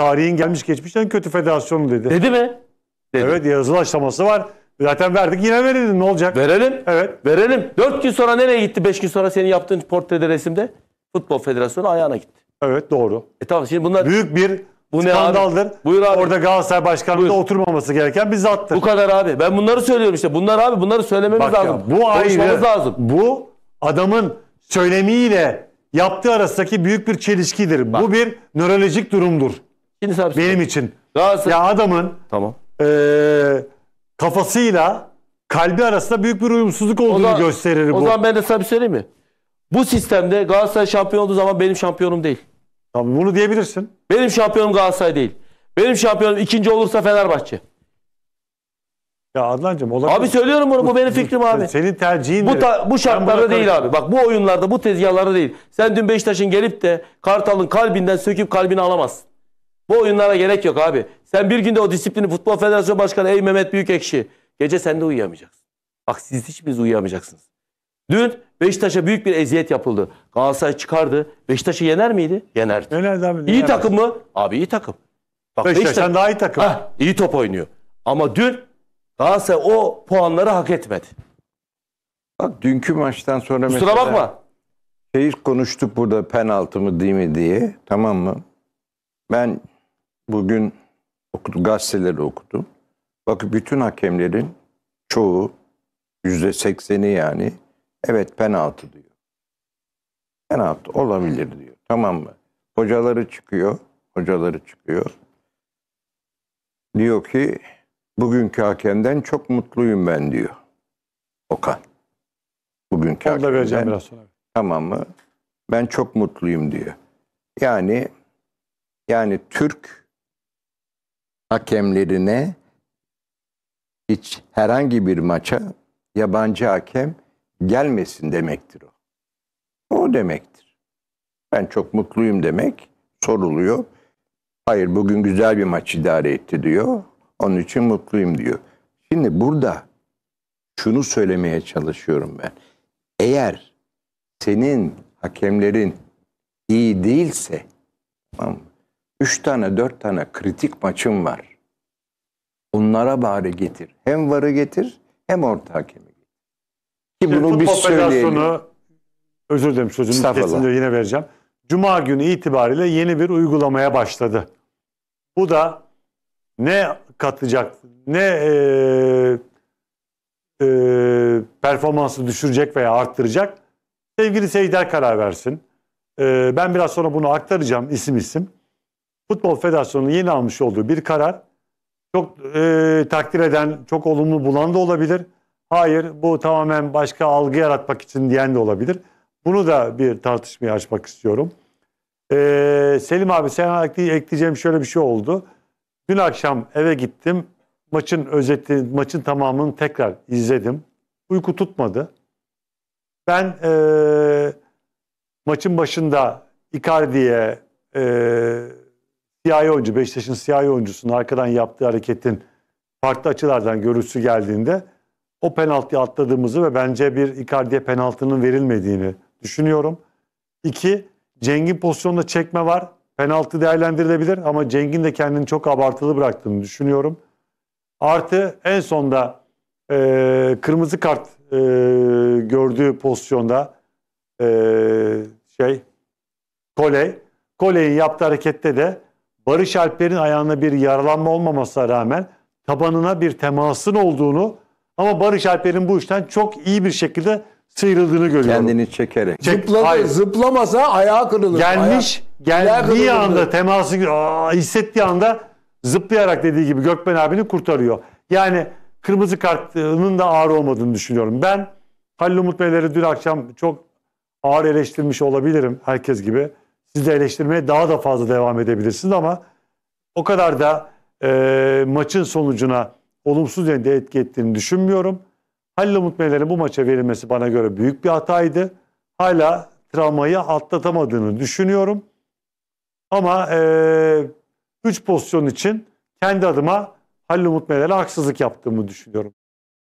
tarihin gelmiş geçmişten kötü federasyonu dedi. Dedi mi? Dedi. Evet yazılı açıklaması var. Zaten verdik yine verelim ne olacak? Verelim. Evet. Verelim. Dört gün sonra nereye gitti? Beş gün sonra senin yaptığın portrede resimde Futbol Federasyonu ayağına gitti. Evet doğru. E tamam şimdi bunlar... Büyük bir bu skandaldır. Ne abi? Buyur abi. Orada Galatasaray Başkanlığı'nda oturmaması gereken bir zattır. Bu kadar abi. Ben bunları söylüyorum işte. Bunlar abi bunları söylememiz Bak lazım. Ya, bu Konuşmamız ayrı, lazım. Bu adamın söylemiyle yaptığı arasındaki büyük bir çelişkidir. Bak. Bu bir nörolojik durumdur. Şimdi sen Benim için. Galatasaray... Ya adamın Tamam. eee, kafasıyla kalbi arasında büyük bir uyumsuzluk olduğunu zaman- gösterir O zaman ben de sana bir söyleyeyim mi? Bu sistemde Galatasaray şampiyon olduğu zaman benim şampiyonum değil. Tamam bunu diyebilirsin. Benim şampiyonum Galatasaray değil. Benim şampiyonum ikinci olursa Fenerbahçe. Ya Adnancığım olabilir. Abi söylüyorum bunu bu benim fikrim abi. Senin tercihin Bu, ta- bu şartlarda değil abi. Bak bu oyunlarda bu tezgahlarda değil. Sen dün Beşiktaş'ın gelip de Kartal'ın kalbinden söküp kalbini alamazsın. Bu oyunlara gerek yok abi. Sen bir günde o disiplini Futbol Federasyonu Başkanı Ey Mehmet Büyükekşi. Gece sen de uyuyamayacaksın. Bak siz hiçbiriniz uyuyamayacaksınız. Dün Beşiktaş'a büyük bir eziyet yapıldı. Galatasaray çıkardı. Beşiktaş'ı yener miydi? Yenerdi. Yenerdi abi. İyi yenerdi. takım mı? Abi iyi takım. Bak Beşiktaş'tan Beşiktaş, daha iyi takım. Heh, iyi top oynuyor. Ama dün Galatasaray o puanları hak etmedi. Bak dünkü maçtan sonra Kusura mesela... bakma. Şey konuştuk burada penaltı mı değil mi diye. Tamam mı? Ben bugün okudum, gazeteleri okudum. Bakın bütün hakemlerin çoğu yüzde sekseni yani evet penaltı diyor. Penaltı olabilir diyor. Tamam mı? Hocaları çıkıyor. Hocaları çıkıyor. Diyor ki bugünkü hakemden çok mutluyum ben diyor. Okan. Bugünkü Onu hakemden. vereceğim biraz sonra. Tamam mı? Ben çok mutluyum diyor. Yani yani Türk hakemlerine hiç herhangi bir maça yabancı hakem gelmesin demektir o. O demektir. Ben çok mutluyum demek soruluyor. Hayır bugün güzel bir maç idare etti diyor. Onun için mutluyum diyor. Şimdi burada şunu söylemeye çalışıyorum ben. Eğer senin hakemlerin iyi değilse tamam mı? Üç tane, dört tane kritik maçım var. Onlara bari getir. Hem varı getir hem orta hakemi getir. Ki bunu biz söyleyelim. Özür dilerim sözümü kesinlikle yine vereceğim. Cuma günü itibariyle yeni bir uygulamaya başladı. Bu da ne katacak, ne e, e, performansı düşürecek veya arttıracak sevgili seyirciler karar versin. E, ben biraz sonra bunu aktaracağım isim isim. Futbol Federasyonu'nun yeni almış olduğu bir karar çok e, takdir eden, çok olumlu bulan da olabilir. Hayır bu tamamen başka algı yaratmak için diyen de olabilir. Bunu da bir tartışmaya açmak istiyorum. Ee, Selim abi sen ekleyeceğim şöyle bir şey oldu. Dün akşam eve gittim. Maçın özeti, maçın tamamını tekrar izledim. Uyku tutmadı. Ben e, maçın başında Icardi'ye e, siyahi oyuncu, Beşiktaş'ın siyahi oyuncusunun arkadan yaptığı hareketin farklı açılardan görüntüsü geldiğinde o penaltıyı atladığımızı ve bence bir Icardi'ye penaltının verilmediğini düşünüyorum. İki, Ceng'in pozisyonda çekme var. Penaltı değerlendirilebilir ama Ceng'in de kendini çok abartılı bıraktığını düşünüyorum. Artı en sonda e, kırmızı kart e, gördüğü pozisyonda e, şey Koley. Koley'in yaptığı harekette de Barış Alper'in ayağına bir yaralanma olmamasına rağmen tabanına bir temasın olduğunu ama Barış Alper'in bu işten çok iyi bir şekilde sıyrıldığını görüyorum. Kendini çekerek. Çek, Zıpladı, hayır. zıplamasa ayağı kırılır. Gelmiş, Ayağı- geldiği anda teması aa, hissettiği anda zıplayarak dediği gibi Gökmen abini kurtarıyor. Yani kırmızı kartının da ağır olmadığını düşünüyorum. Ben Halil Umut Beyleri dün akşam çok ağır eleştirmiş olabilirim herkes gibi. Siz de eleştirmeye daha da fazla devam edebilirsiniz ama o kadar da e, maçın sonucuna olumsuz yönde etki ettiğini düşünmüyorum. Halil Umut Beylerin bu maça verilmesi bana göre büyük bir hataydı. Hala travmayı atlatamadığını düşünüyorum. Ama 3 e, üç pozisyon için kendi adıma Halil Umut Meler'e haksızlık yaptığımı düşünüyorum.